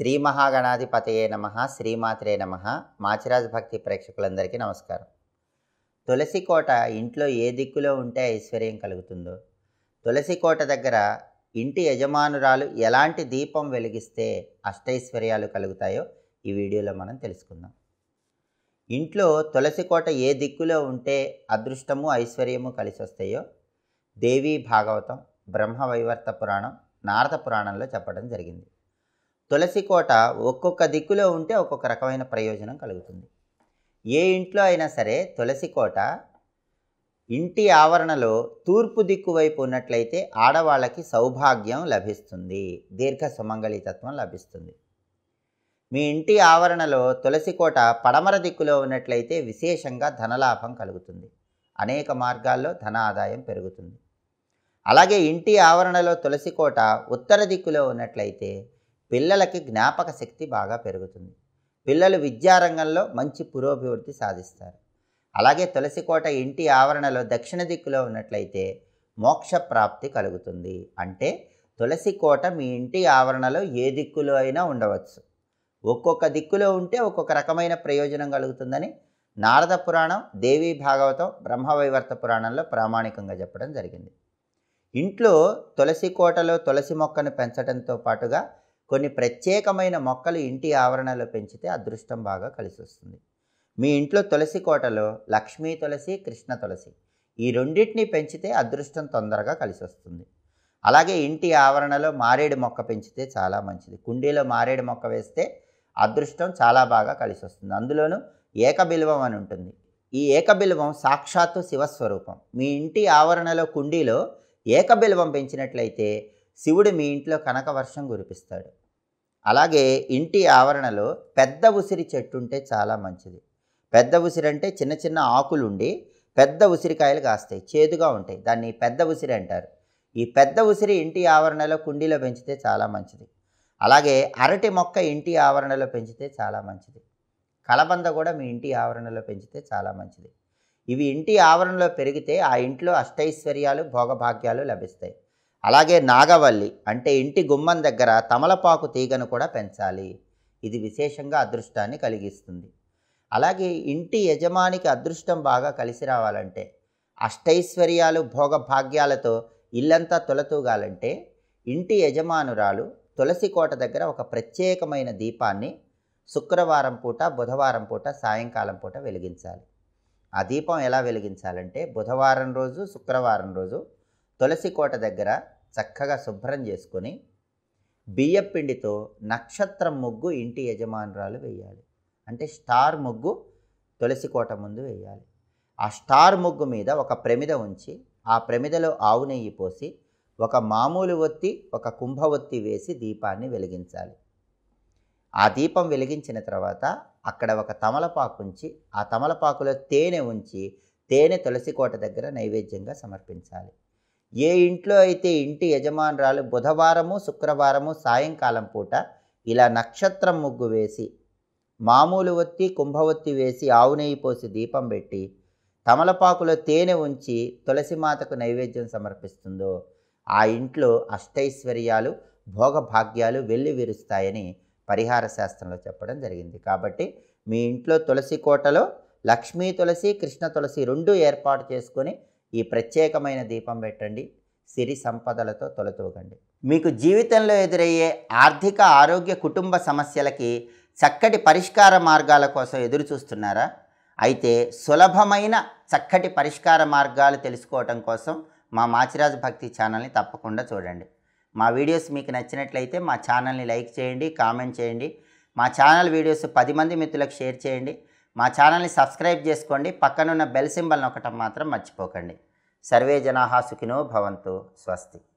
శ్రీ మహాగణాధిపతయే నమ శ్రీమాత్రే నమ మాచిరాజు భక్తి ప్రేక్షకులందరికీ నమస్కారం తులసి కోట ఇంట్లో ఏ దిక్కులో ఉంటే ఐశ్వర్యం కలుగుతుందో తులసి కోట దగ్గర ఇంటి యజమానురాలు ఎలాంటి దీపం వెలిగిస్తే అష్టైశ్వర్యాలు కలుగుతాయో ఈ వీడియోలో మనం తెలుసుకుందాం ఇంట్లో తులసి కోట ఏ దిక్కులో ఉంటే అదృష్టము ఐశ్వర్యము కలిసి వస్తాయో దేవీ భాగవతం బ్రహ్మ వైవర్త పురాణం నారద పురాణంలో చెప్పడం జరిగింది తులసి కోట ఒక్కొక్క దిక్కులో ఉంటే ఒక్కొక్క రకమైన ప్రయోజనం కలుగుతుంది ఏ ఇంట్లో అయినా సరే తులసి కోట ఇంటి ఆవరణలో తూర్పు దిక్కు వైపు ఉన్నట్లయితే ఆడవాళ్ళకి సౌభాగ్యం లభిస్తుంది దీర్ఘ సుమంగళితత్వం లభిస్తుంది మీ ఇంటి ఆవరణలో తులసి కోట పడమర దిక్కులో ఉన్నట్లయితే విశేషంగా ధనలాభం కలుగుతుంది అనేక మార్గాల్లో ధన ఆదాయం పెరుగుతుంది అలాగే ఇంటి ఆవరణలో తులసి కోట ఉత్తర దిక్కులో ఉన్నట్లయితే పిల్లలకి జ్ఞాపక శక్తి బాగా పెరుగుతుంది పిల్లలు విద్యారంగంలో మంచి పురోభివృద్ధి సాధిస్తారు అలాగే తులసికోట ఇంటి ఆవరణలో దక్షిణ దిక్కులో ఉన్నట్లయితే మోక్ష ప్రాప్తి కలుగుతుంది అంటే తులసికోట మీ ఇంటి ఆవరణలో ఏ దిక్కులో అయినా ఉండవచ్చు ఒక్కొక్క దిక్కులో ఉంటే ఒక్కొక్క రకమైన ప్రయోజనం కలుగుతుందని నారద పురాణం దేవీ భాగవతం బ్రహ్మవైవర్త పురాణంలో ప్రామాణికంగా చెప్పడం జరిగింది ఇంట్లో తులసి కోటలో తులసి మొక్కను పెంచడంతో పాటుగా కొన్ని ప్రత్యేకమైన మొక్కలు ఇంటి ఆవరణలో పెంచితే అదృష్టం బాగా కలిసి వస్తుంది మీ ఇంట్లో తులసి కోటలో లక్ష్మీ తులసి కృష్ణ తులసి ఈ రెండింటిని పెంచితే అదృష్టం తొందరగా కలిసి వస్తుంది అలాగే ఇంటి ఆవరణలో మారేడు మొక్క పెంచితే చాలా మంచిది కుండీలో మారేడు మొక్క వేస్తే అదృష్టం చాలా బాగా కలిసి వస్తుంది అందులోనూ ఏకబిల్వం అని ఉంటుంది ఈ ఏకబిల్వం సాక్షాత్తు శివస్వరూపం మీ ఇంటి ఆవరణలో కుండీలో ఏకబిల్వం పెంచినట్లయితే శివుడు మీ ఇంట్లో కనక వర్షం కురిపిస్తాడు అలాగే ఇంటి ఆవరణలో పెద్ద ఉసిరి చెట్టు ఉంటే చాలా మంచిది పెద్ద ఉసిరి అంటే చిన్న చిన్న ఆకులుండి పెద్ద ఉసిరికాయలు కాస్తాయి చేదుగా ఉంటాయి దాన్ని పెద్ద ఉసిరి అంటారు ఈ పెద్ద ఉసిరి ఇంటి ఆవరణలో కుండీలో పెంచితే చాలా మంచిది అలాగే అరటి మొక్క ఇంటి ఆవరణలో పెంచితే చాలా మంచిది కలబంద కూడా మీ ఇంటి ఆవరణలో పెంచితే చాలా మంచిది ఇవి ఇంటి ఆవరణలో పెరిగితే ఆ ఇంట్లో అష్టైశ్వర్యాలు భోగభాగ్యాలు లభిస్తాయి అలాగే నాగవల్లి అంటే ఇంటి గుమ్మం దగ్గర తమలపాకు తీగను కూడా పెంచాలి ఇది విశేషంగా అదృష్టాన్ని కలిగిస్తుంది అలాగే ఇంటి యజమానికి అదృష్టం బాగా కలిసి రావాలంటే అష్టైశ్వర్యాలు భోగభాగ్యాలతో ఇల్లంతా తొలతూగాలంటే ఇంటి యజమానురాలు తులసి కోట దగ్గర ఒక ప్రత్యేకమైన దీపాన్ని శుక్రవారం పూట బుధవారం పూట సాయంకాలం పూట వెలిగించాలి ఆ దీపం ఎలా వెలిగించాలంటే బుధవారం రోజు శుక్రవారం రోజు తులసి కోట దగ్గర చక్కగా శుభ్రం చేసుకొని బియ్యం పిండితో నక్షత్రం ముగ్గు ఇంటి యజమానురాలు వేయాలి అంటే స్టార్ ముగ్గు తులసి కోట ముందు వేయాలి ఆ స్టార్ ముగ్గు మీద ఒక ప్రమిద ఉంచి ఆ ప్రమిదలో ఆవు నెయ్యి పోసి ఒక మామూలు ఒత్తి ఒక కుంభ ఒత్తి వేసి దీపాన్ని వెలిగించాలి ఆ దీపం వెలిగించిన తర్వాత అక్కడ ఒక తమలపాకు ఉంచి ఆ తమలపాకులో తేనె ఉంచి తేనె తులసి కోట దగ్గర నైవేద్యంగా సమర్పించాలి ఏ ఇంట్లో అయితే ఇంటి యజమానురాలు బుధవారము శుక్రవారము సాయంకాలం పూట ఇలా నక్షత్రం ముగ్గు వేసి మామూలు ఒత్తి కుంభవత్తి వేసి ఆవు నెయ్యి పోసి దీపం పెట్టి తమలపాకులో తేనె ఉంచి తులసిమాతకు నైవేద్యం సమర్పిస్తుందో ఆ ఇంట్లో అష్టైశ్వర్యాలు భోగభాగ్యాలు వెళ్ళి విరుస్తాయని పరిహార శాస్త్రంలో చెప్పడం జరిగింది కాబట్టి మీ ఇంట్లో తులసి కోటలో లక్ష్మీ తులసి కృష్ణ తులసి రెండు ఏర్పాటు చేసుకొని ఈ ప్రత్యేకమైన దీపం పెట్టండి సిరి సంపదలతో తొలతూగండి మీకు జీవితంలో ఎదురయ్యే ఆర్థిక ఆరోగ్య కుటుంబ సమస్యలకి చక్కటి పరిష్కార మార్గాల కోసం ఎదురు చూస్తున్నారా అయితే సులభమైన చక్కటి పరిష్కార మార్గాలు తెలుసుకోవటం కోసం మా మాచిరాజ్ భక్తి ఛానల్ని తప్పకుండా చూడండి మా వీడియోస్ మీకు నచ్చినట్లయితే మా ఛానల్ని లైక్ చేయండి కామెంట్ చేయండి మా ఛానల్ వీడియోస్ పది మంది మిత్రులకు షేర్ చేయండి మా ఛానల్ని సబ్స్క్రైబ్ చేసుకోండి పక్కనున్న బెల్ సింబల్ నొక్కటం మాత్రం మర్చిపోకండి సర్వే జనాహా సుఖినో భవంతు స్వస్తి